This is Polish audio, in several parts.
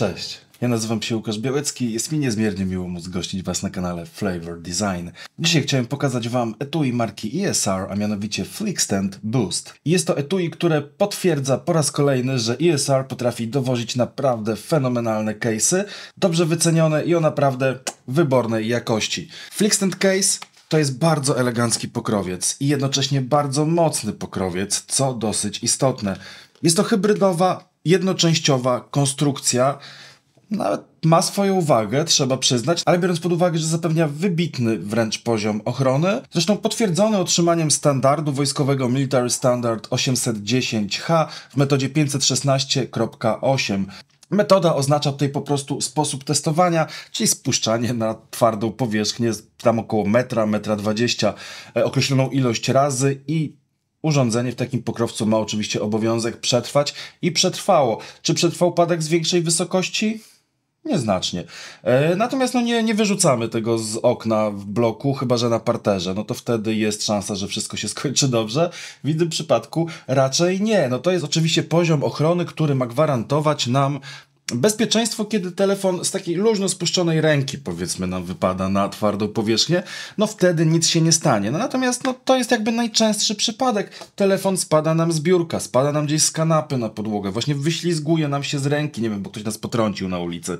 Cześć. Ja nazywam się Łukasz Białecki jest mi niezmiernie miło móc gościć Was na kanale Flavor Design. Dzisiaj chciałem pokazać Wam etui marki ESR, a mianowicie Flickstand Boost. Jest to etui, które potwierdza po raz kolejny, że ESR potrafi dowozić naprawdę fenomenalne case'y, dobrze wycenione i o naprawdę wybornej jakości. Flickstand Case to jest bardzo elegancki pokrowiec i jednocześnie bardzo mocny pokrowiec, co dosyć istotne. Jest to hybrydowa, jednoczęściowa konstrukcja nawet ma swoją wagę, trzeba przyznać, ale biorąc pod uwagę, że zapewnia wybitny wręcz poziom ochrony, zresztą potwierdzony otrzymaniem standardu wojskowego Military Standard 810H w metodzie 516.8. Metoda oznacza tutaj po prostu sposób testowania, czyli spuszczanie na twardą powierzchnię, tam około metra, metra dwadzieścia, e, określoną ilość razy i Urządzenie w takim pokrowcu ma oczywiście obowiązek przetrwać i przetrwało. Czy przetrwał padek z większej wysokości? Nieznacznie. E, natomiast no nie, nie wyrzucamy tego z okna w bloku, chyba że na parterze. No to wtedy jest szansa, że wszystko się skończy dobrze. W innym przypadku raczej nie. No to jest oczywiście poziom ochrony, który ma gwarantować nam bezpieczeństwo, kiedy telefon z takiej luźno spuszczonej ręki, powiedzmy, nam wypada na twardą powierzchnię, no wtedy nic się nie stanie. No natomiast no, to jest jakby najczęstszy przypadek. Telefon spada nam z biurka, spada nam gdzieś z kanapy na podłogę, właśnie wyślizguje nam się z ręki, nie wiem, bo ktoś nas potrącił na ulicy.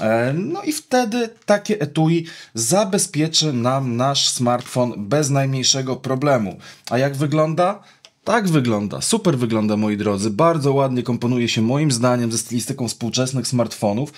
E, no i wtedy takie etui zabezpieczy nam nasz smartfon bez najmniejszego problemu. A jak wygląda? Tak wygląda, super wygląda moi drodzy, bardzo ładnie komponuje się moim zdaniem ze stylistyką współczesnych smartfonów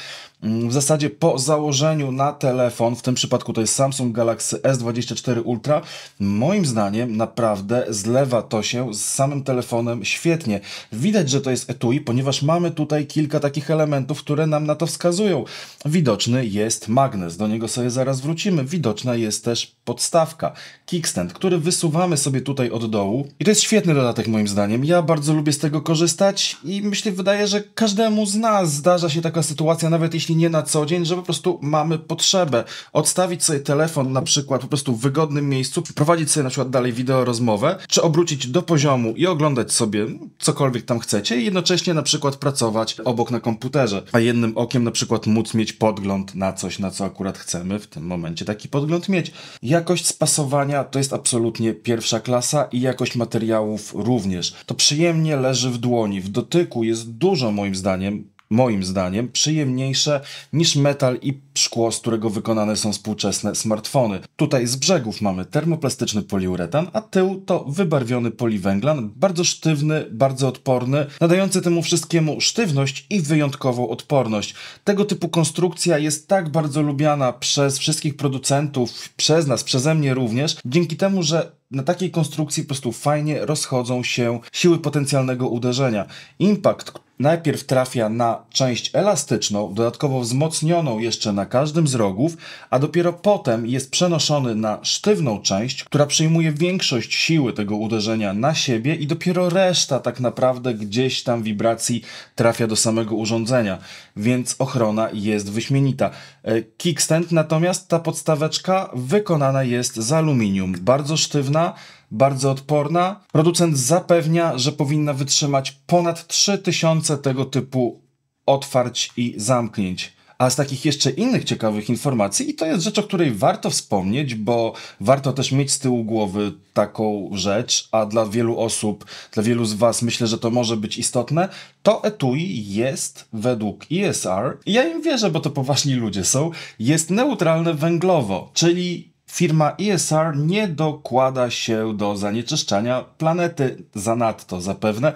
w zasadzie po założeniu na telefon, w tym przypadku to jest Samsung Galaxy S24 Ultra, moim zdaniem naprawdę zlewa to się z samym telefonem świetnie. Widać, że to jest etui, ponieważ mamy tutaj kilka takich elementów, które nam na to wskazują. Widoczny jest magnes, do niego sobie zaraz wrócimy. Widoczna jest też podstawka, kickstand, który wysuwamy sobie tutaj od dołu i to jest świetny dodatek moim zdaniem. Ja bardzo lubię z tego korzystać i myślę, wydaje, że każdemu z nas zdarza się taka sytuacja, nawet jeśli jeśli nie na co dzień, że po prostu mamy potrzebę odstawić sobie telefon na przykład po prostu w wygodnym miejscu, prowadzić sobie na przykład dalej wideo rozmowę, czy obrócić do poziomu i oglądać sobie cokolwiek tam chcecie i jednocześnie na przykład pracować obok na komputerze, a jednym okiem na przykład móc mieć podgląd na coś, na co akurat chcemy w tym momencie taki podgląd mieć. Jakość spasowania to jest absolutnie pierwsza klasa i jakość materiałów również. To przyjemnie leży w dłoni, w dotyku jest dużo moim zdaniem moim zdaniem, przyjemniejsze niż metal i szkło, z którego wykonane są współczesne smartfony. Tutaj z brzegów mamy termoplastyczny poliuretan, a tył to wybarwiony poliwęglan, bardzo sztywny, bardzo odporny, nadający temu wszystkiemu sztywność i wyjątkową odporność. Tego typu konstrukcja jest tak bardzo lubiana przez wszystkich producentów, przez nas, przeze mnie również, dzięki temu, że na takiej konstrukcji po prostu fajnie rozchodzą się siły potencjalnego uderzenia. Impact najpierw trafia na część elastyczną, dodatkowo wzmocnioną jeszcze na każdym z rogów, a dopiero potem jest przenoszony na sztywną część, która przyjmuje większość siły tego uderzenia na siebie i dopiero reszta tak naprawdę gdzieś tam wibracji trafia do samego urządzenia, więc ochrona jest wyśmienita. E, kickstand natomiast ta podstaweczka wykonana jest z aluminium, bardzo sztywna, bardzo odporna. Producent zapewnia, że powinna wytrzymać ponad 3000 tego typu otwarć i zamknięć. A z takich jeszcze innych ciekawych informacji, i to jest rzecz, o której warto wspomnieć, bo warto też mieć z tyłu głowy taką rzecz, a dla wielu osób, dla wielu z Was myślę, że to może być istotne, to etui jest według ESR, ja im wierzę, bo to poważni ludzie są, jest neutralne węglowo, czyli Firma ESR nie dokłada się do zanieczyszczania planety zanadto zapewne.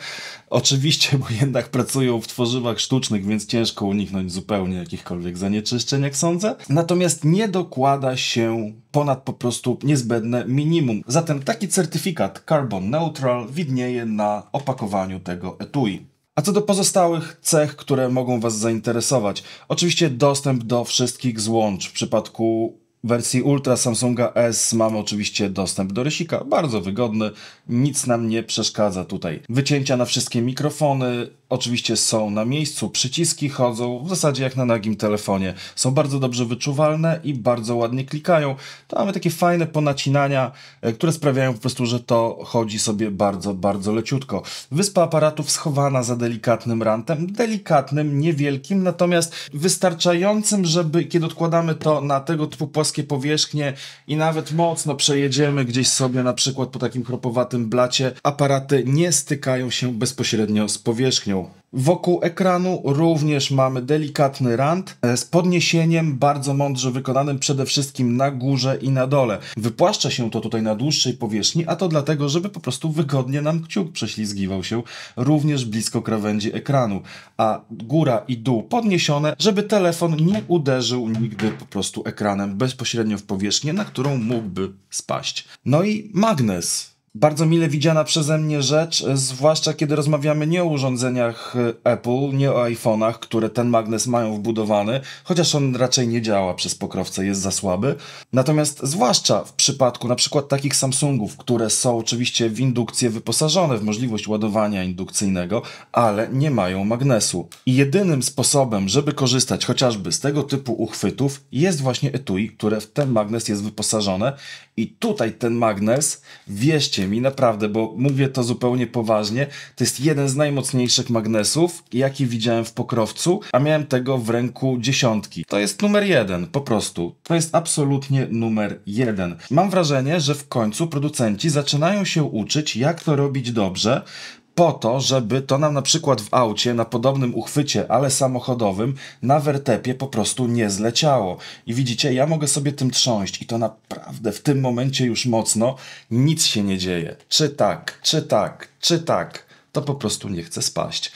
Oczywiście, bo jednak pracują w tworzywach sztucznych, więc ciężko uniknąć zupełnie jakichkolwiek zanieczyszczeń, jak sądzę. Natomiast nie dokłada się ponad po prostu niezbędne minimum. Zatem taki certyfikat Carbon Neutral widnieje na opakowaniu tego etui. A co do pozostałych cech, które mogą Was zainteresować, oczywiście dostęp do wszystkich złącz w przypadku wersji Ultra Samsunga S mamy oczywiście dostęp do rysika, bardzo wygodny, nic nam nie przeszkadza tutaj. Wycięcia na wszystkie mikrofony, Oczywiście są na miejscu, przyciski chodzą w zasadzie jak na nagim telefonie. Są bardzo dobrze wyczuwalne i bardzo ładnie klikają. To mamy takie fajne ponacinania, e, które sprawiają po prostu, że to chodzi sobie bardzo, bardzo leciutko. Wyspa aparatów schowana za delikatnym rantem, delikatnym, niewielkim, natomiast wystarczającym, żeby kiedy odkładamy to na tego typu płaskie powierzchnie i nawet mocno przejedziemy gdzieś sobie na przykład po takim chropowatym blacie, aparaty nie stykają się bezpośrednio z powierzchnią. Wokół ekranu również mamy delikatny rand e, z podniesieniem bardzo mądrze wykonanym przede wszystkim na górze i na dole. Wypłaszcza się to tutaj na dłuższej powierzchni, a to dlatego, żeby po prostu wygodnie nam kciuk prześlizgiwał się również blisko krawędzi ekranu, a góra i dół podniesione, żeby telefon nie uderzył nigdy po prostu ekranem bezpośrednio w powierzchnię, na którą mógłby spaść. No i magnes bardzo mile widziana przeze mnie rzecz, zwłaszcza kiedy rozmawiamy nie o urządzeniach y, Apple, nie o iPhone'ach, które ten magnes mają wbudowany, chociaż on raczej nie działa przez pokrowce, jest za słaby. Natomiast zwłaszcza w przypadku na przykład takich Samsungów, które są oczywiście w indukcję wyposażone w możliwość ładowania indukcyjnego, ale nie mają magnesu. I jedynym sposobem, żeby korzystać chociażby z tego typu uchwytów jest właśnie etui, które w ten magnes jest wyposażone i tutaj ten magnes, wieszcie ziemi, naprawdę, bo mówię to zupełnie poważnie. To jest jeden z najmocniejszych magnesów, jaki widziałem w pokrowcu, a miałem tego w ręku dziesiątki. To jest numer jeden, po prostu. To jest absolutnie numer jeden. Mam wrażenie, że w końcu producenci zaczynają się uczyć, jak to robić dobrze, po to, żeby to nam na przykład w aucie na podobnym uchwycie, ale samochodowym, na wertepie po prostu nie zleciało. I widzicie, ja mogę sobie tym trząść i to naprawdę w tym momencie już mocno nic się nie dzieje. Czy tak, czy tak, czy tak, to po prostu nie chce spaść.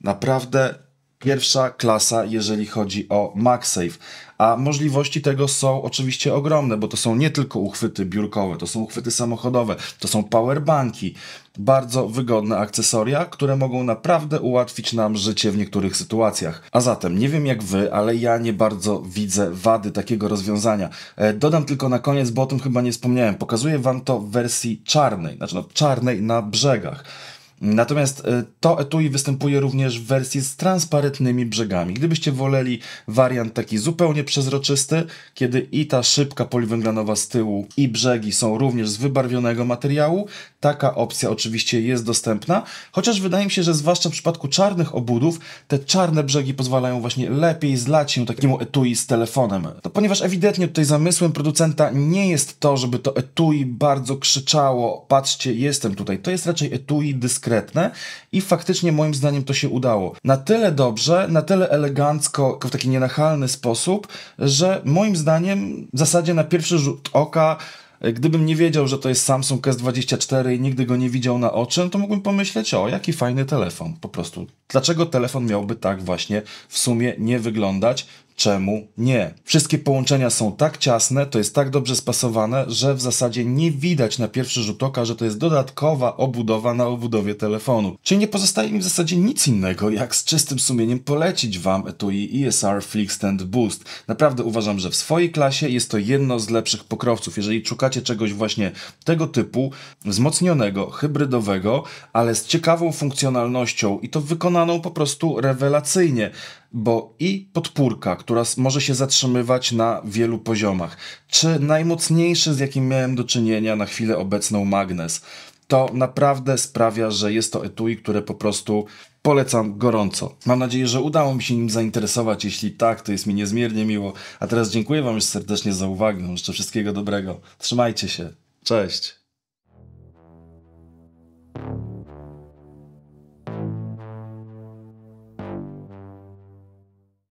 Naprawdę pierwsza klasa, jeżeli chodzi o MagSafe. A możliwości tego są oczywiście ogromne, bo to są nie tylko uchwyty biurkowe, to są uchwyty samochodowe, to są powerbanki. Bardzo wygodne akcesoria, które mogą naprawdę ułatwić nam życie w niektórych sytuacjach. A zatem, nie wiem jak wy, ale ja nie bardzo widzę wady takiego rozwiązania. E, dodam tylko na koniec, bo o tym chyba nie wspomniałem. Pokazuję wam to w wersji czarnej, znaczy no, czarnej na brzegach. Natomiast y, to etui występuje również w wersji z transparentnymi brzegami. Gdybyście woleli wariant taki zupełnie przezroczysty, kiedy i ta szybka poliwęglanowa z tyłu i brzegi są również z wybarwionego materiału, taka opcja oczywiście jest dostępna, chociaż wydaje mi się, że zwłaszcza w przypadku czarnych obudów, te czarne brzegi pozwalają właśnie lepiej zlać się takiemu etui z telefonem. To no, ponieważ ewidentnie tutaj zamysłem producenta nie jest to, żeby to etui bardzo krzyczało, patrzcie, jestem tutaj. To jest raczej etui dyskretne dyskretne i faktycznie moim zdaniem to się udało. Na tyle dobrze, na tyle elegancko, w taki nienachalny sposób, że moim zdaniem w zasadzie na pierwszy rzut oka e, Gdybym nie wiedział, że to jest Samsung S24 i nigdy go nie widział na oczy, no to mógłbym pomyśleć, o, jaki fajny telefon, po prostu. Dlaczego telefon miałby tak właśnie w sumie nie wyglądać? Czemu nie? Wszystkie połączenia są tak ciasne, to jest tak dobrze spasowane, że w zasadzie nie widać na pierwszy rzut oka, że to jest dodatkowa obudowa na obudowie telefonu. Czyli nie pozostaje mi w zasadzie nic innego, jak z czystym sumieniem polecić Wam etui ESR Flickstand Boost. Naprawdę uważam, że w swojej klasie jest to jedno z lepszych pokrowców. Jeżeli szukacie czegoś właśnie tego typu, wzmocnionego, hybrydowego, ale z ciekawą funkcjonalnością i to wykonaną po prostu rewelacyjnie bo i podpórka, która może się zatrzymywać na wielu poziomach, czy najmocniejszy, z jakim miałem do czynienia na chwilę obecną magnes, to naprawdę sprawia, że jest to etui, które po prostu polecam gorąco. Mam nadzieję, że udało mi się nim zainteresować. Jeśli tak, to jest mi niezmiernie miło. A teraz dziękuję Wam już serdecznie za uwagę. Życzę wszystkiego dobrego. Trzymajcie się. Cześć.